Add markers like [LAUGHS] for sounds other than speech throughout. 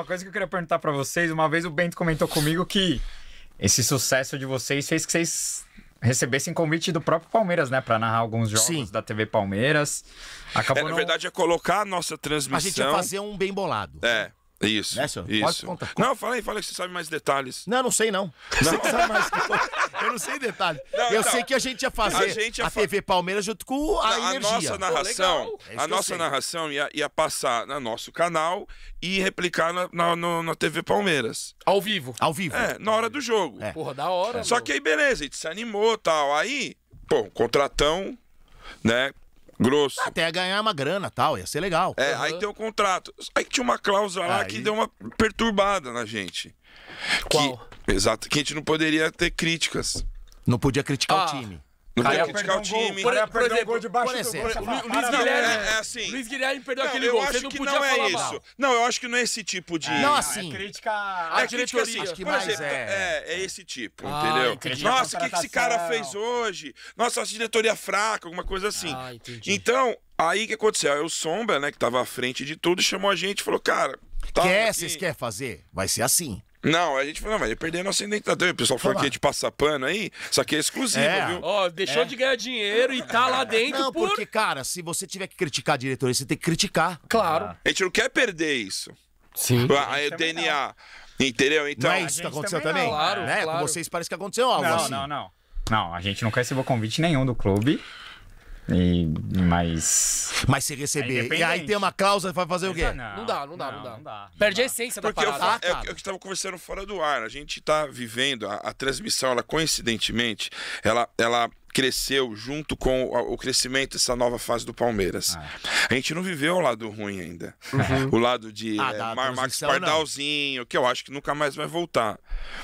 Uma coisa que eu queria perguntar para vocês, uma vez o Bento comentou comigo que esse sucesso de vocês fez que vocês recebessem convite do próprio Palmeiras, né, para narrar alguns jogos Sim. da TV Palmeiras. Acabou é, na não... verdade é colocar a nossa transmissão. A gente ia fazer um bem bolado. É. Isso. Né, senhor? Isso. Pode contar. Não, fala aí, fala que você sabe mais detalhes. Não, eu não sei não. Não. Você sabe mais que eu. Eu não sei detalhes. eu não. sei que a gente ia fazer a, gente ia a fa... TV Palmeiras junto com a não, energia. É a nossa narração, Pô, é a nossa narração ia, ia, passar no nosso canal e replicar na, na, na, na, TV Palmeiras. Ao vivo. Ao vivo. É, na hora do jogo. É. Porra, da hora. Só que aí, beleza, a gente se animou e tal. Aí, pô, contratão, né? Grosso. Até ganhar uma grana tal, ia ser legal. É, uhum. aí tem o um contrato. Aí tinha uma cláusula lá aí... que deu uma perturbada na gente. Qual? Que, exato, que a gente não poderia ter críticas. Não podia criticar ah. o time. Não vou criticar o time. Por, por, por exemplo, por exemplo o Luiz Guilherme, é, é assim. Luiz Guilherme perdeu não, aquele eu gol. Eu acho que não é isso. Mal. Não, eu acho que não é esse tipo de. Não, assim. É crítica. É tipo assim. Acho que por mais é. exemplo, é... é. É esse tipo, ah, entendeu? Nossa, o que, que esse cara fez hoje? Nossa, a diretoria é fraca, alguma coisa assim. Ah, então, aí que aconteceu? Aí o Sombra, né, que tava à frente de tudo, chamou a gente e falou, cara. Tá quer, vocês quer fazer? Vai ser assim. Não, a gente falou, não, vai perder a nossa identidade. O pessoal falou que de passar pano aí, isso aqui é exclusivo, é. viu? Ó, deixou é. de ganhar dinheiro e tá lá dentro. Não, por... porque, cara, se você tiver que criticar a diretoria, você tem que criticar. Claro. Ah. A gente não quer perder isso. Sim. Ah, a, é a, o DNA. Não. Entendeu? Então. Não é então, isso que aconteceu também? também? Claro, É, né? claro. Com vocês parece que aconteceu algo. Não, assim. não, não. Não, a gente não quer receber convite nenhum do clube. E, mas. Mas se receber. É e aí tem uma cláusula vai fazer o quê? Ah, não, não dá, não dá, não, não dá. Perde a essência Porque da parada. É eu, ah, eu, estava conversando fora do ar. A gente está vivendo, a, a, transmissão, ela coincidentemente, ela, ela cresceu junto com o crescimento dessa nova fase do Palmeiras. Ah. A gente não viveu o lado ruim ainda. Uhum. O lado de ah, é, Mar Max Pardalzinho, não. que eu acho que nunca mais vai voltar.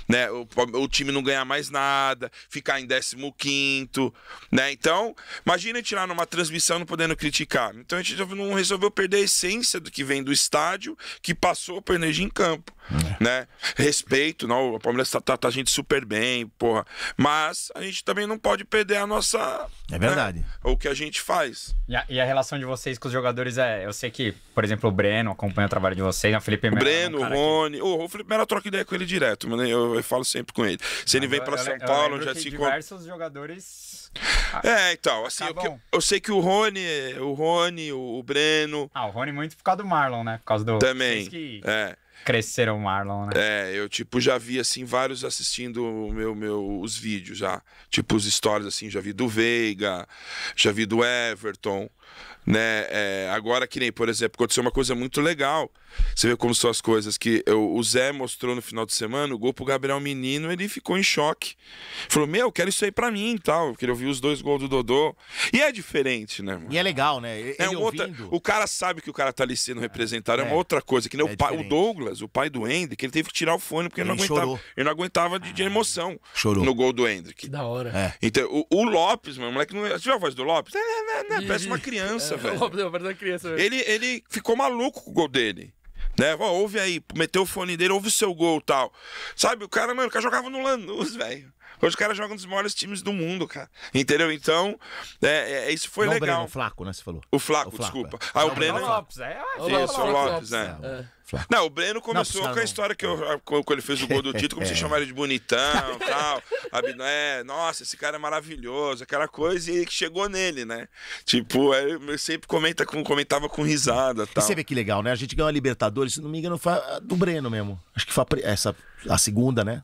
Né? O, o time não ganhar mais nada, ficar em 15º, né? Então, imagina tirar numa transmissão não podendo criticar. Então a gente não resolveu perder a essência do que vem do estádio, que passou por energia em campo, é. né? Respeito, não, o Palmeiras trata tá, tá, tá a gente super bem, porra. Mas a gente também não pode perder a nossa. É verdade. Né, o que a gente faz. E a, e a, relação de vocês com os jogadores é. Eu sei que, por exemplo, o Breno acompanha o trabalho de vocês, né, é o Felipe Melo. O Breno, é um o Rony. Que... Oh, o Felipe Melo troca ideia com ele direto, mano. Eu, eu falo sempre com ele. Se ele vem para São eu, Paulo, já se encontra. diversos jogadores. É, então, assim, tá eu, eu, sei que o Rony, o Rony, o, o Breno. Ah, o Rony muito por causa do Marlon, né? Por causa do. Também. Que... É cresceram o Marlon, né? É, eu tipo já vi assim vários assistindo meu meu os vídeos já, tipo os stories assim, já vi do Veiga, já vi do Everton, né? É, agora que nem, por exemplo, aconteceu uma coisa muito legal você vê como são as coisas que eu, o Zé mostrou no final de semana, o gol pro Gabriel Menino, ele ficou em choque. Falou, meu, eu quero isso aí pra mim e tal. Eu queria ouvir os dois gols do Dodô. E é diferente, né, mano? E é legal, né? É ele é uma outra, o cara sabe que o cara tá ali sendo é. representado, é, é uma outra coisa. Que nem é o, pai, o, Douglas, o pai do Hendrick, ele teve que tirar o fone porque ele, ele não aguentava. Chorou. Ele não aguentava de, de emoção chorou. no gol do Hendrick. Que da hora. É. Então, o, o, Lopes, mano o moleque não. Você é, viu a voz do Lopes? É, é, é, parece uma criança, velho. O Lopes é uma criança, velho. Ele, ele ficou maluco com o gol dele. Né? Ó, ouve aí, meteu o fone dele, ouve o seu gol tal. Sabe, o cara, mano, o cara jogava no Lanús, velho. Hoje o cara joga um dos maiores times do mundo, cara. Entendeu? Então, é, é, é isso foi não legal. O Breno, o Flaco, né? Você falou. O Flaco, o Flaco desculpa. É. Ah, o Breno. É Lopes, é. Isso, é o Lopes, né é. Não, o Breno começou não, com a história que eu, quando ele fez o gol do [LAUGHS] é. título, como você chama de bonitão [LAUGHS] tal. É, nossa, esse cara é maravilhoso, aquela coisa, e que chegou nele, né? Tipo, é, eu sempre comenta com, comentava com risada tal. E você vê que legal, né? A gente ganhou a Libertadores, se não me engano, foi do Breno mesmo. Acho que foi a, essa, a segunda, né?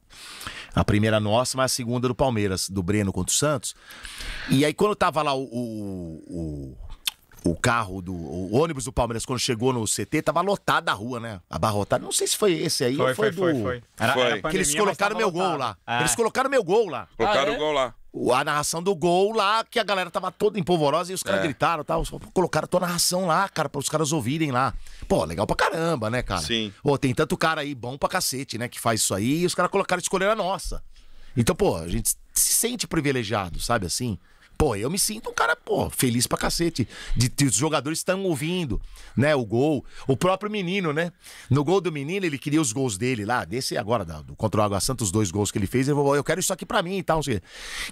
A primeira nossa, mas a segunda do Palmeiras, do Breno contra o Santos. E aí, quando tava lá o, o, o o carro do o ônibus do Palmeiras quando chegou no CT tava lotado a rua, né? Abarrotado. Não sei se foi esse aí foi, ou foi, foi do foi, Era, foi. Era pandemia, eles colocaram meu lotado. gol lá. Ah. Eles colocaram meu gol lá. Colocaram ah, é? o gol lá. A narração do gol lá, que a galera tava toda empolvorosa e os caras é. gritaram tal. Colocaram a tua narração lá, cara, para os caras ouvirem lá. Pô, legal pra caramba, né, cara? Sim. Pô, tem tanto cara aí bom pra cacete, né, que faz isso aí e os caras colocaram escolher a nossa. Então, pô, a gente se sente privilegiado, sabe assim? Pô, eu me sinto um cara, pô, feliz pra cacete. De, de, os jogadores estão ouvindo, né? O gol. O próprio menino, né? No gol do menino, ele queria os gols dele lá. Desse agora, da, do, contra o Água Santa, os dois gols que ele fez. Ele falou, eu quero isso aqui pra mim e tal. Assim.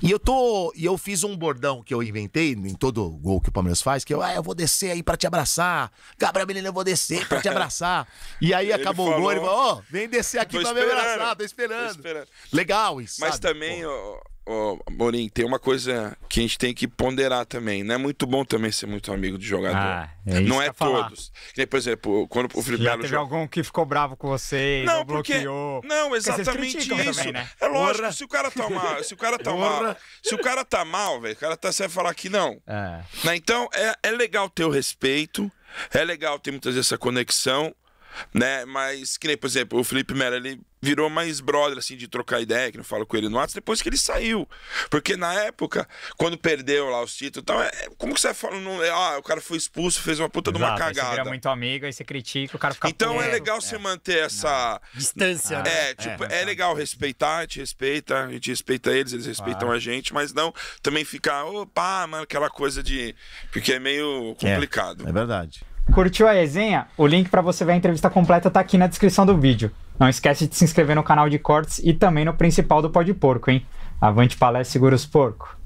E eu tô. E eu fiz um bordão que eu inventei em todo gol que o Palmeiras faz, que eu, é, ah, eu vou descer aí pra te abraçar. Gabriel Menino, eu vou descer pra te abraçar. E aí [LAUGHS] ele acabou falou, o gol, ele falou, ó, oh, vem descer aqui pra me abraçar, tô esperando. Tô esperando. Legal isso. Mas sabe, também, ó oh, Morim, tem uma coisa que a gente tem que ponderar também. Não é muito bom também ser muito amigo de jogador. Ah, é não é todos. Falar. Por exemplo, quando o Felipe Melo. Teve joga... algum que ficou bravo com você, não, não porque... bloqueou. Não, exatamente isso. Também, né? É lógico, Orra. se o cara tá mal, se o cara tá [LAUGHS] Orra. mal, se o cara tá mal, velho, o cara tá sem falar que não. É. Né, então, é, é legal ter o respeito. É legal ter muitas vezes essa conexão, né? Mas que nem, por exemplo, o Felipe Melo, ele virou mais brother, assim, de trocar ideia, que não falo com ele no WhatsApp, depois que ele saiu. Porque na época, quando perdeu lá os títulos e tal, é, é como que você fala, não, é, ah, o cara foi expulso, fez uma puta Exato, de uma cagada. Você vira muito amigo, aí você critica, o cara fica Então é legal é, você manter essa... Não. Distância, é, né? É, tipo, é, é legal respeitar, a gente respeita, a gente respeita eles, eles respeitam claro. a gente, mas não também ficar, opa, mano, aquela coisa de... Porque é meio complicado. é verdade. Curtiu a resenha? O link para você ver a entrevista completa tá aqui na descrição do vídeo. Não esquece de se inscrever no canal de cortes e também no principal do Pó de Porco, hein? Avante palestra, segura os porco.